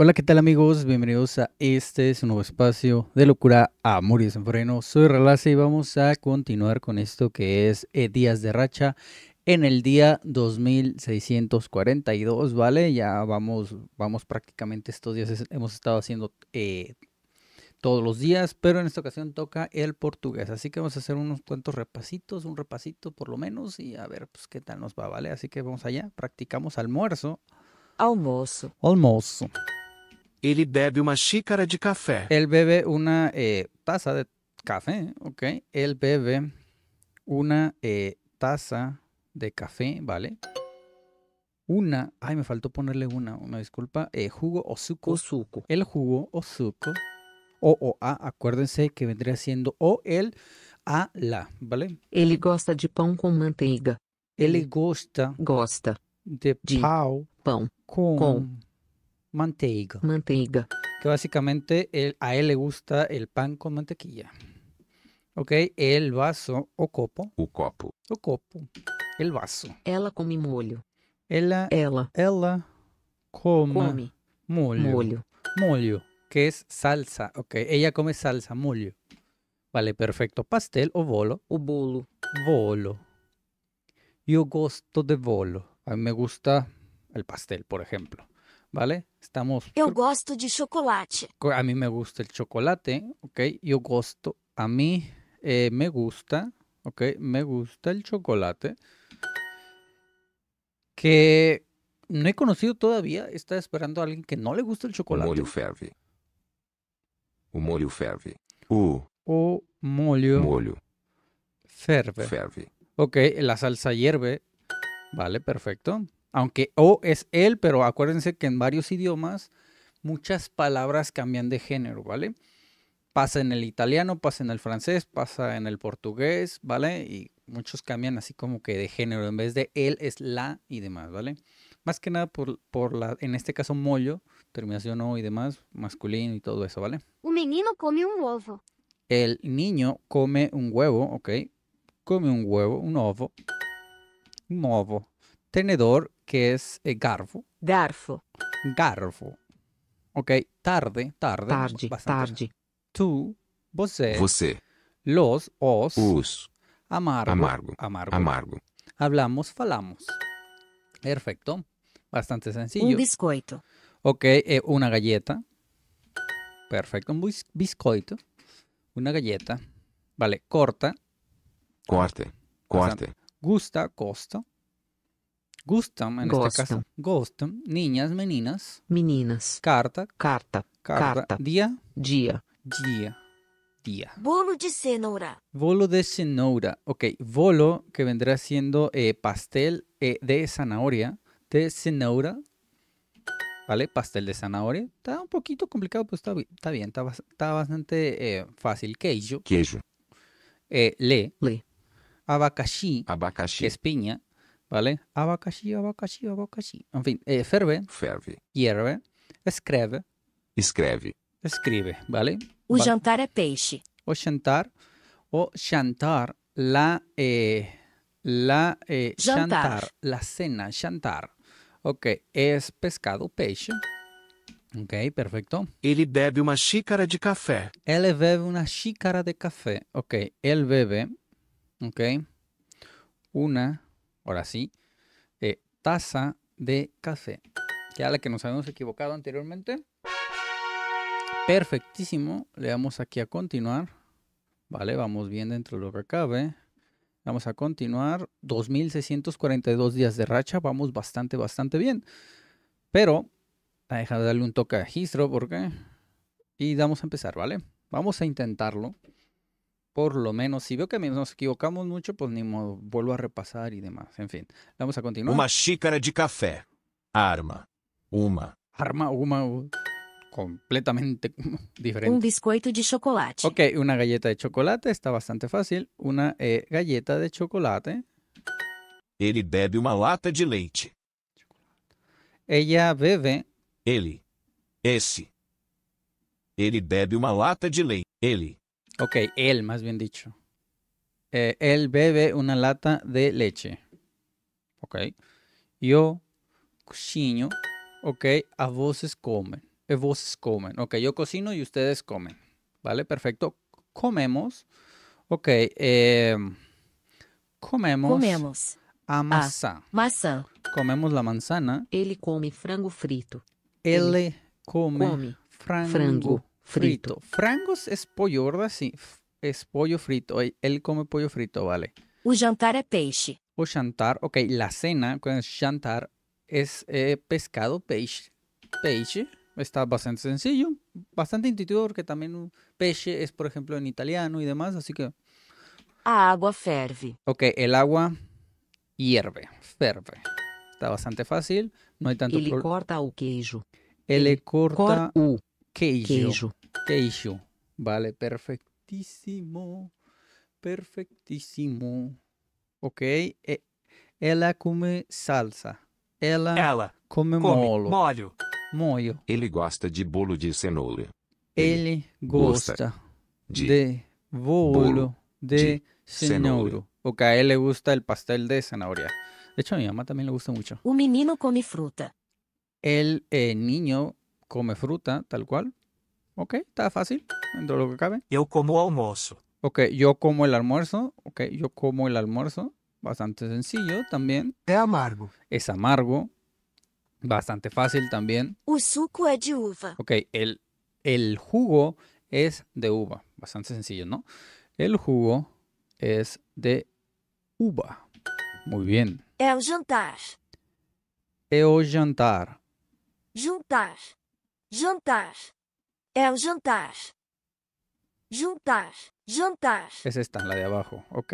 Hola, ¿qué tal amigos? Bienvenidos a este nuevo espacio de locura, amor y desenfreno. Soy Relace y vamos a continuar con esto que es eh, Días de Racha en el día 2642, ¿vale? Ya vamos, vamos prácticamente estos días, hemos estado haciendo eh, todos los días, pero en esta ocasión toca el portugués. Así que vamos a hacer unos cuantos repasitos, un repasito por lo menos, y a ver pues, qué tal nos va, ¿vale? Así que vamos allá, practicamos almuerzo. Almuerzo. Almuerzo. Ele bebe uma xícara de café. Ele bebe uma eh, taza de café, ¿ok? Ele bebe uma eh, taza de café, ¿vale? Uma, ai, me faltou ponerle uma, uma, desculpa. eh, jugo ou suco. suco. El jugo o suco. O o a, acuérdense que vendría sendo o el a la, ¿vale? Ele gosta de pão com manteiga. Ele gosta Gosta de, de pau pão com, com Manteiga. Manteiga. Que básicamente a él le gusta el pan con mantequilla. Ok, el vaso o copo. O copo. O copo. El vaso. ella come molho. ella ella come, mollo Molho. Que es salsa. Ok, ella come salsa, molho. Vale, perfecto. Pastel o bolo. O bolo. Bolo. Yo gosto de bolo. A mí me gusta el pastel, por ejemplo. ¿vale? Estamos. Yo gosto de chocolate. A mí me gusta el chocolate, ¿ok? Yo gosto. A mí eh, me gusta, ¿ok? Me gusta el chocolate. Que no he conocido todavía. Está esperando a alguien que no le gusta el chocolate. O molho ferve. O molho ferve. O. O molho. Molho. Ferve. Ferve. Ok, la salsa hierve. Vale, perfecto. Aunque O es él, pero acuérdense que en varios idiomas muchas palabras cambian de género, ¿vale? Pasa en el italiano, pasa en el francés, pasa en el portugués, ¿vale? Y muchos cambian así como que de género. En vez de él es la y demás, ¿vale? Más que nada por, la, en este caso, mollo, terminación O y demás, masculino y todo eso, ¿vale? Un menino come un huevo. El niño come un huevo, ¿ok? Come un huevo, un ovo. Un ovo. Tenedor que es eh, garfo. Garfo. Garfo. Ok, tarde, tarde. Tarde, tarde. Tú, você. Los, os. us, Amargo. Amargo. Amargo. amargo. Hablamos, falamos. Perfecto. Bastante sencillo. Un bizcoito. Ok, eh, una galleta. Perfecto, un biscoito. Una galleta. Vale, corta. Corte, corte. Gusta, costa. Gustam, en este caso. Gustam. Niñas, meninas. Meninas. Carta. Carta. Carta. Día. Día. Día. Día. Bolo de cenoura. Bolo de cenoura. Ok, bolo que vendrá siendo eh, pastel eh, de zanahoria. De cenoura. ¿Vale? Pastel de zanahoria. Está un poquito complicado, pero está, está bien. Está, bastante eh, fácil. Queijo. Queijo. le. Le. Abacaxi. Abacaxi. Que Vale? Abacaxi, abacaxi, abacaxi. Enfim, é, eh, ferve. Ferve. Hierve. Escreve. Escreve. Escreve, vale? O vale. jantar é peixe. O jantar. O jantar. La. Eh, la. Eh, jantar. jantar. La cena, jantar. Ok, é pescado, peixe. Ok, perfeito. Ele bebe uma xícara de café. Ele bebe uma xícara de café. Ok, ele bebe. Ok. Uma ahora sí, taza de café, que la que nos habíamos equivocado anteriormente. Perfectísimo, le damos aquí a continuar, ¿vale? Vamos bien dentro de lo que cabe. Vamos a continuar, 2.642 días de racha, vamos bastante, bastante bien. Pero, a dejar de darle un toque a registro porque... Y damos a empezar, ¿vale? Vamos a intentarlo. por lo menos, si veo que nos equivocamos mucho, pues ni modo, vuelvo a repasar y demás. En fin, vamos a continuar. Uma xícara de café. Arma. Uma. Arma, uma. Completamente diferente. Un biscoito de chocolate. Ok, una galleta de chocolate, está bastante fácil. Una eh, galleta de chocolate. Ele bebe uma lata de leite. Ella bebe. Ele. Esse. Ele bebe uma lata de leite. Ele. Ok, él, más bien dicho. Eh, él bebe una lata de leche. Ok. Yo cocino. Ok, a voces comen. A eh, voces comen. Ok, yo cocino y ustedes comen. ¿Vale? Perfecto. Comemos. Ok. Em, comemos. Comemos. A ah, masa. masa Comemos la manzana. Él come frango frito. Él come, frango, frito. Frangos es pollo, ¿verdad? Sí, es pollo frito. Él come pollo frito, vale. O jantar es peixe. O jantar, ok, la cena con jantar es eh, pescado, peixe. Peixe está bastante sencillo, bastante intuitivo porque también peixe es, por ejemplo, en italiano y demás, así que... agua ferve. Ok, el agua hierve, ferve. Está bastante fácil, no hay tanto problema. corta el queijo. Él corta Queijo. Queijo. Vale, perfectísimo. Perfectísimo. Ok. E, ella come salsa. Ella come, mollo. Mollo. Él gosta de bolo de cenoura. Él gosta, de, bolo de, Ok, a él le gusta el pastel de zanahoria. De hecho, a mi mamá también le gusta mucho. Un menino come fruta. El eh, niño come fruta, tal cual. Ok, está fácil, dentro lo que cabe. Yo como almuerzo. Ok, yo como el almuerzo. Ok, yo como el almuerzo. Bastante sencillo también. Es amargo. Es amargo. Bastante fácil también. es de uva. Ok, el, el jugo es de uva. Bastante sencillo, ¿no? El jugo es de uva. Muy bien. El jantar. El jantar. Juntar. Jantar. el juntas jantar. Juntar. Es esta, la de abajo. Ok.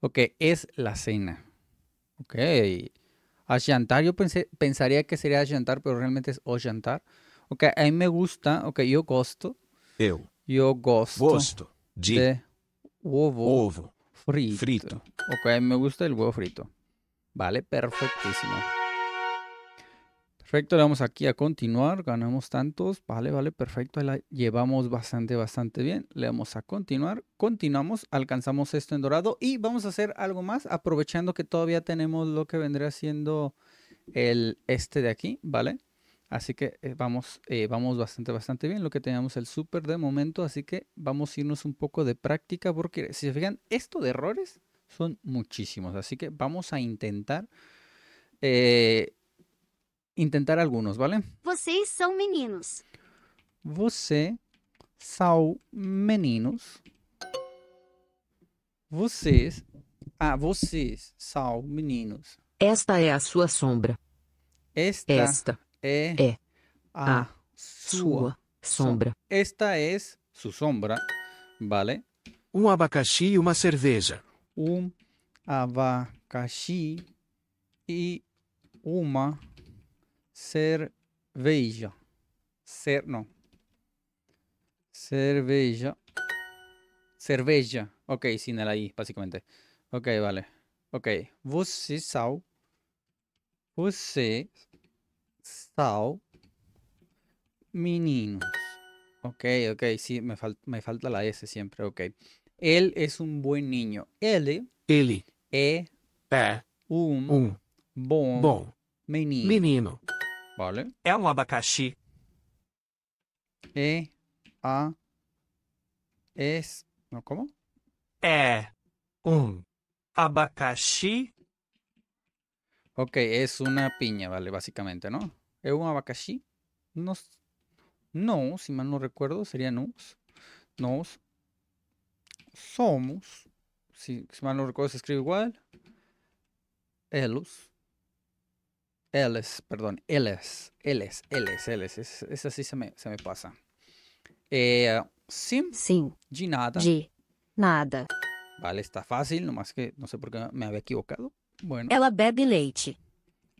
Ok, es la cena. Ok. Ayantar, yo pensé, pensaría que sería jantar, pero realmente es o Ok, a mí me gusta, ok, yo gosto. Eu. Yo gosto. Gosto. De, ovo. Ovo. Frito. frito. Ok, me gusta el huevo frito. Vale, perfectísimo. Perfecto, le vamos aquí a continuar, ganamos tantos, vale, vale, perfecto, ahí la llevamos bastante, bastante bien, le damos a continuar, continuamos, alcanzamos esto en dorado y vamos a hacer algo más, aprovechando que todavía tenemos lo que vendría siendo el este de aquí, ¿vale? Así que eh, vamos, eh, vamos bastante, bastante bien, lo que teníamos el super de momento, así que vamos a irnos un poco de práctica, porque si se fijan, esto de errores son muchísimos, así que vamos a intentar... Eh, intentar alguns, vale? Vocês são meninos. Você são meninos. Vocês. Ah, vocês são meninos. Esta é a sua sombra. Esta, Esta é, é, a, a sua, sua sombra. sombra. Esta é sua sombra, vale? Um abacaxi e uma cerveja. Um abacaxi e uma Cerveja. ser no. Cerveja. Cerveja. Ok, sin la I, básicamente. Ok, vale. Ok. Você Vos Você sal. Meninos. Ok, ok. Sí, me, me falta la S siempre. Ok. Él es un buen niño. Él. Ele. E. Un. un. Menino. Menino. Vale. un um abacaxi. E, A, es, ¿no? ¿Cómo? É un um abacaxi. Ok, es una piña, vale, básicamente, ¿no? ¿Es un abacaxi? Nos... No, si mal no recuerdo, sería nos. Nos. Somos. Si, si mal no recuerdo, se escribe igual. Elos. Ls, perdón, Ls, Ls, Ls, Ls, es, así sí se me, se me pasa. Eh, sim. Sim. De nada. nada. Vale, está fácil, nomás que no sé por qué me había equivocado. Bueno. ella bebe leite.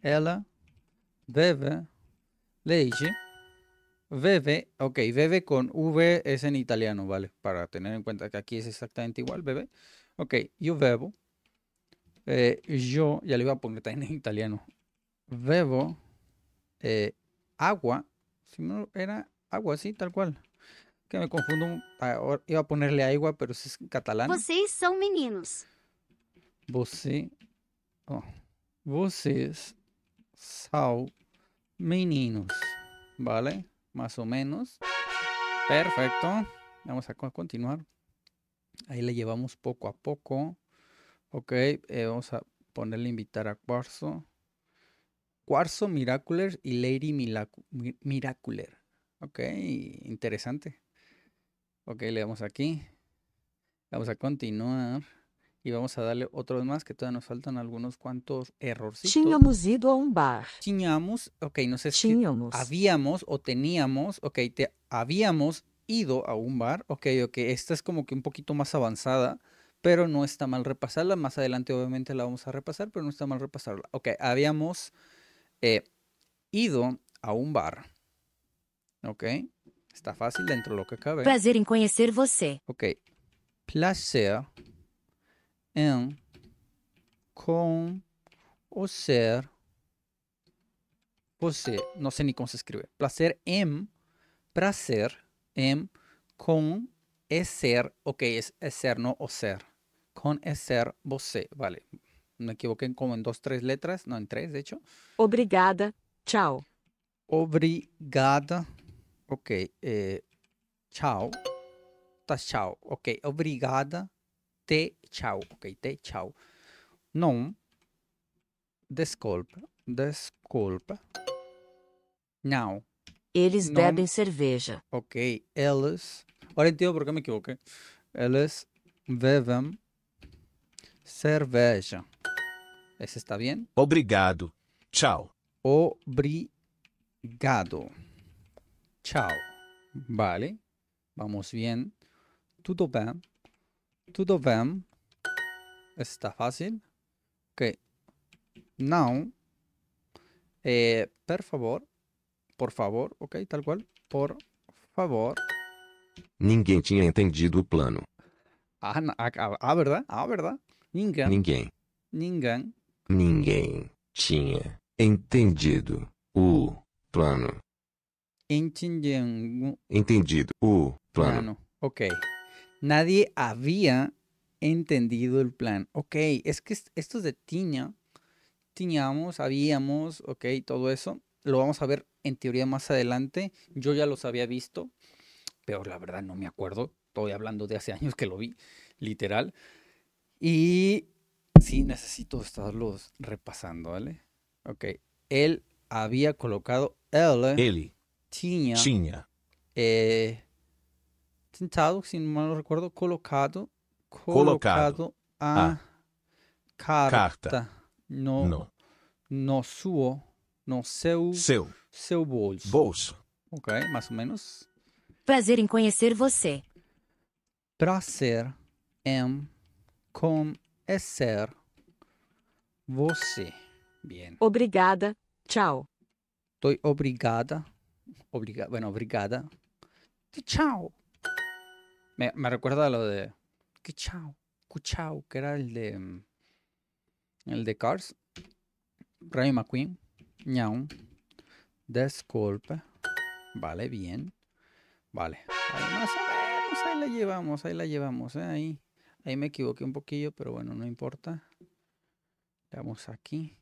Ella bebe leite. Bebe, ok, bebe con V es en italiano, ¿vale? Para tener en cuenta que aquí es exactamente igual, bebe. Ok, yo bebo. Eh, yo, ya le iba a poner también en italiano bebo eh, agua. Si no, era agua, sí, tal cual. Que me confundo. Ah, iba a ponerle agua, pero si es catalán. Vocês pues son meninos. Você. Pues oh, pues son meninos. ¿Vale? Más o menos. Perfecto. Vamos a continuar. Ahí le llevamos poco a poco. Ok, eh, vamos a ponerle invitar a cuarzo. Cuarzo Miracular y Lady Miracular. Ok, interesante. Ok, le damos aquí. Vamos a continuar. Y vamos a darle otros más, que todavía nos faltan algunos cuantos errorcitos. Tínhamos ido a un bar. Tínhamos, ok, no sé si habíamos o teníamos, ok, te, habíamos ido a un bar. Ok, ok, esta es como que un poquito más avanzada, pero no está mal repasarla. Más adelante obviamente la vamos a repasar, pero no está mal repasarla. Ok, habíamos he ido a un bar. Ok. Está fácil dentro de lo que cabe. Placer en conocer você. Ok. Placer en ser, você. No sé ni cómo se escribe. Placer en. Placer en con es ser, ok, es, ser, no o ser. Con e ser, você, vale. me equivoqué como en dos, tres letras, no en tres, de hecho. Obrigada, chao. Obrigada, ok. Eh, chao. Tá, chao. Ok, obrigada, te chao. Ok, te chao. Não. Desculpa, desculpa. Não. Eles bebem cerveja. Ok, elas. Agora entendo que eu me equivoquei. Eles bebem cerveja está bem? Obrigado. Tchau. Obrigado. Tchau. Vale. Vamos bem. Tudo bem. Tudo bem. Está fácil. Ok. Não. Eh, por favor. Por favor. Ok, tal qual. Por favor. Ninguém tinha entendido o plano. Ah, ah, ah, ah verdade? Ah, verdade? Ninguém. Ninguém. Ninguém Ninguém tinha entendido o plano. Entendido. Entendido plano. Nadie había entendido el plan. Ok, es que esto es de tiña, tiñamos, habíamos, ok, todo eso, lo vamos a ver en teoría más adelante. Yo ya los había visto, pero la verdad no me acuerdo. Estoy hablando de hace años que lo vi, literal. Y sí necesito estarlos repasando, ¿vale? Ok. Él había colocado Él. Eli. Tinha. Eh, Tinha. tentado, si no mal recuerdo, colocado. Colocado. a, ah. carta. No. No. No suo. No seu. Seu. Seu bolso. Bolso. Ok, más o menos. Prazer en em conhecer você. Prazer em com es ser você. Bien. Obrigada. Chao. Estoy obrigada. bueno, obrigada. Que chao. Me, recuerda lo de que chao, que era el de mm, el de Cars. Ray McQueen. Ñaun. Desculpe. Vale, bien. Vale. Ahí ahí la llevamos, ahí la llevamos, eh, ahí. Ahí me equivoqué un poquillo, pero bueno, no importa. Vamos aqui.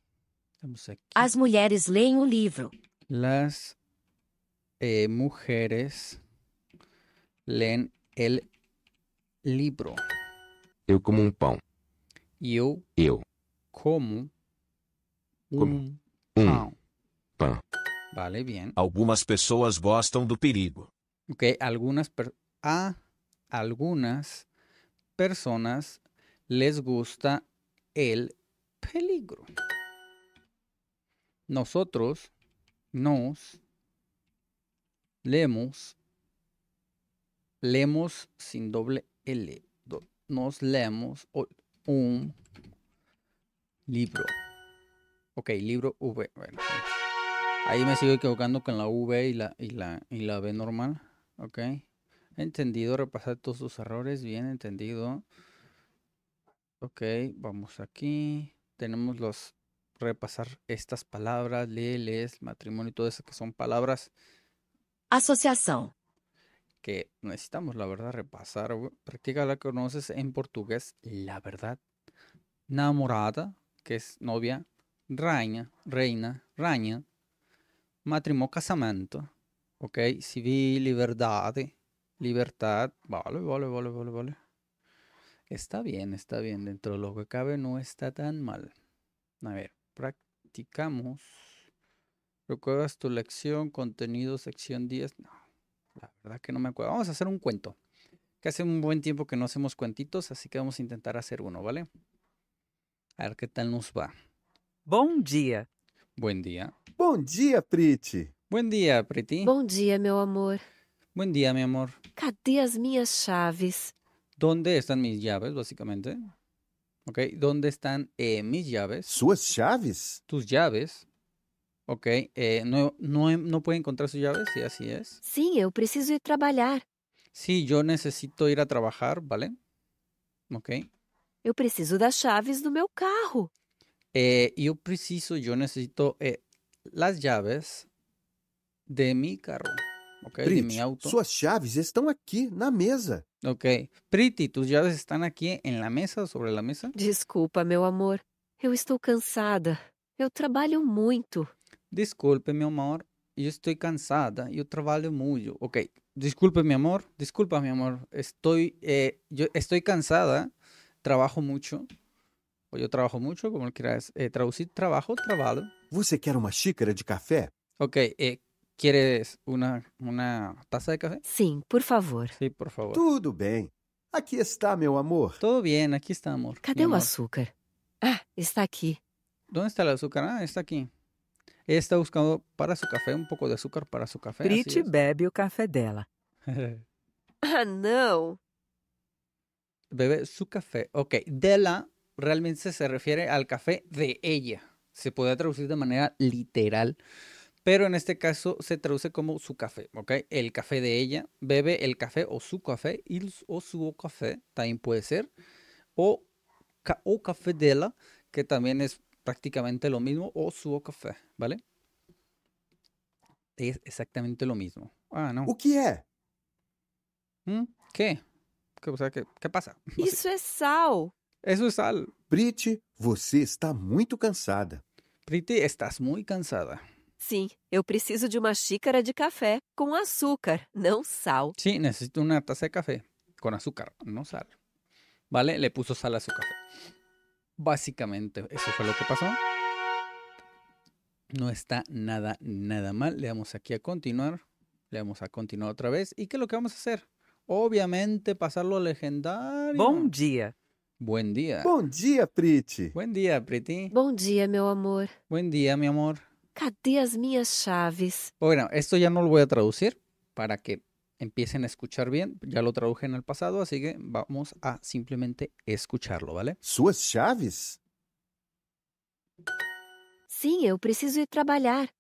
Vamos aqui. As mulheres leem o livro. Las eh, mujeres leen el libro. Eu como um pão. Eu. Eu. Como. Como. Um. Pão. pão. Vale, bien. Algumas pessoas gostam do perigo. Ok, algumas. Per... Ah, algumas personas les gusta el peligro. Nosotros nos leemos, leemos sin doble L, nos leemos un libro. Ok, libro V. ahí me sigo equivocando con la V y la, y la, y la B normal. Ok. Entendido, repasar todos sus errores, bien entendido. Ok, vamos aquí. Tenemos los repasar estas palabras, leles, matrimonio y todo eso que son palabras. Asociación. Que necesitamos, la verdad, repasar. Practica la que conoces en portugués, la verdad. Namorada, que es novia. Raña, reina, raña. Matrimonio, casamiento. Ok, civil, libertad. Libertad. Vale, vale, vale, vale, vale. Está bien, está bien. Dentro de lo que cabe no está tan mal. A ver, practicamos. ¿Recuerdas tu lección, contenido, sección 10? No, la verdad que no me acuerdo. Vamos a hacer un cuento. Que hace un buen tiempo que no hacemos cuentitos, así que vamos a intentar hacer uno, ¿vale? A ver qué tal nos va. Bom día, Buen día. Bom día, Priti. Buen día, Priti. Bom día, mi amor. Buen día, mi amor. Cadê as mis chaves? ¿Dónde están mis llaves, básicamente? Ok, ¿dónde están eh, mis llaves? sus llaves Tus llaves. Ok, eh, no, no, no puede encontrar sus llaves, sí, así es. Sí, yo preciso ir a trabajar Sí, yo necesito ir a trabajar, ¿vale? Ok. yo preciso las llaves de meu carro. Eh, yo preciso, yo necesito eh, las llaves de mi carro. Ok, Prit, de mi auto. Suas chaves estão aqui na mesa. Ok. Priti, tus chaves estão aqui en la mesa, sobre la mesa? Desculpa, meu amor. Eu estou cansada. Eu trabalho muito. Desculpe, meu amor. Eu estou cansada. Eu trabalho muito. Ok. Desculpe, meu amor. Desculpa, meu amor. Estou, eh, eu estou cansada. Trabalho muito. Ou eu trabalho muito, como queira eh, traduzir. Trabalho, trabalho. Você quer uma xícara de café? Ok. Eh, ¿Quieres una, una taza de café? Sí, por favor. Sí, por favor. Todo bien, aquí está, mi amor. Todo bien, aquí está, amor. ¿Dónde el azúcar? Ah, está aquí. ¿Dónde está el azúcar? Ah, está aquí. Ella está buscando para su café un poco de azúcar para su café. Brit bebe el café dela. ah, no. Bebe su café. Ok, dela realmente se refiere al café de ella. Se puede traducir de manera literal pero en este caso se traduce como su café, ¿ok? El café de ella, bebe el café o su café, o su café, también puede ser, o, o café de la, que también es prácticamente lo mismo, o su café, ¿vale? Es exactamente lo mismo. Ah, no. ¿O qué ¿Mm? ¿Qué? ¿Qué, pasa? Eso es sal. Eso es sal. Brit, você está muito cansada. Priti, estás muy cansada. Sim, eu preciso de uma xícara de café com açúcar, não sal. necessito de uma taza de café com azúcar, não sal. ¿Vale? Le puso sal a su café. Básicamente, isso foi o que passou. Não está nada, nada mal. Le damos aqui a continuar. Le damos a continuar outra vez. E que é o que vamos fazer? Obviamente, passar a legendário. Bom dia. Bom dia. Bom dia, Priti. Bom dia, Priti. Bom dia, meu amor. Bom dia, meu amor. Cadê as minhas chaves? Bueno, esto ya no lo voy a traducir para que empiecen a escuchar bien. Ya lo traduje en el pasado, así que vamos a simplemente escucharlo, ¿vale? Suas chaves? Sim, eu preciso ir trabalhar.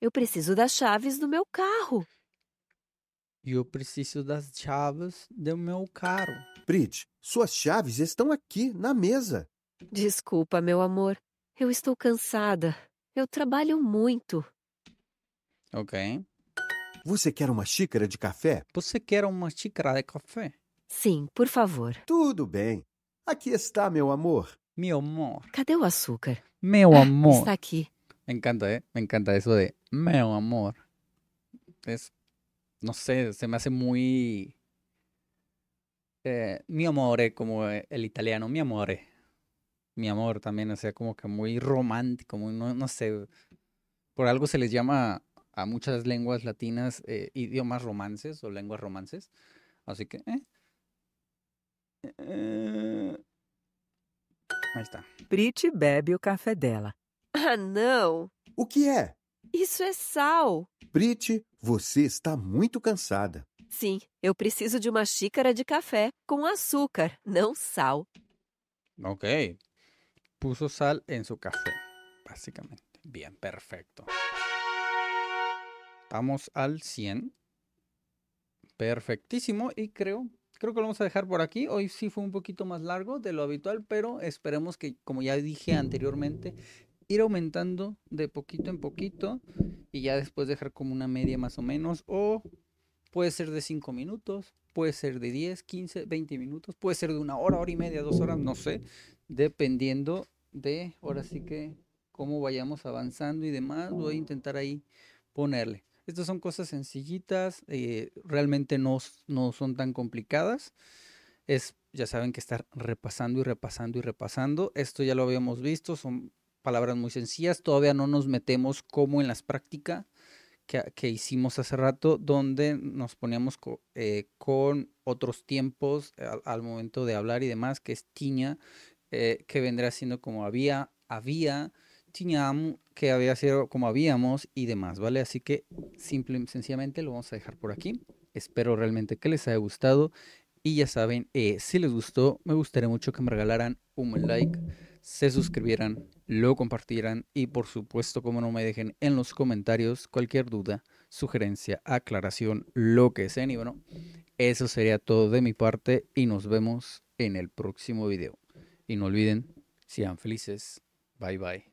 Eu preciso das chaves do meu carro. Eu preciso das chaves do meu carro. Brit, suas chaves estão aqui na mesa. Desculpa, meu amor. Eu estou cansada. Eu trabalho muito. Ok. Você quer uma xícara de café? Você quer uma xícara de café? Sim, por favor. Tudo bem. Aqui está, meu amor. Meu amor. Cadê o açúcar? Meu ah, amor. Está aqui. Me encanta, é? Me encanta isso de meu amor. Não sei, se me hace muito. Eh, meu amore, como o eh, italiano, mi amore mi amor también, o sea, como que muy romántico, muy, no, no sé, por algo se les llama a muchas lenguas latinas eh, idiomas romances o lenguas romances, así que... Eh. eh Aí está. Brit bebe o café dela. Ah, não! O que é? Isso é sal. Brit, você está muito cansada. Sim, eu preciso de uma xícara de café com açúcar, não sal. Ok, puso sal en su café, básicamente. Bien, perfecto. Vamos al 100. Perfectísimo y creo, creo que lo vamos a dejar por aquí. Hoy sí fue un poquito más largo de lo habitual, pero esperemos que, como ya dije anteriormente, ir aumentando de poquito en poquito y ya después dejar como una media más o menos o puede ser de 5 minutos, puede ser de 10, 15, 20 minutos, puede ser de una hora, hora y media, dos horas, no sé dependiendo de, ahora sí que, cómo vayamos avanzando y demás, voy a intentar ahí ponerle. Estas son cosas sencillitas, eh, realmente no, no son tan complicadas. Es, ya saben que estar repasando y repasando y repasando. Esto ya lo habíamos visto, son palabras muy sencillas. Todavía no nos metemos como en las prácticas que, ah, hicimos hace rato, donde nos poníamos eh, con otros tiempos eh, al, momento de hablar y demás, que es tiña, eh, que vendrá siendo como había, había, tiñam, que había sido como habíamos y demás, ¿vale? Así que simple, y sencillamente lo vamos a dejar por aquí. Espero realmente que les haya gustado. Y ya saben, eh, si les gustó, me gustaría mucho que me regalaran un like, se suscribieran, lo compartieran y por supuesto, como no me dejen en los comentarios cualquier duda, sugerencia, aclaración, lo que sea. Y bueno, eso sería todo de mi parte y nos vemos en el próximo video. Y no olviden, sean felices. Bye bye.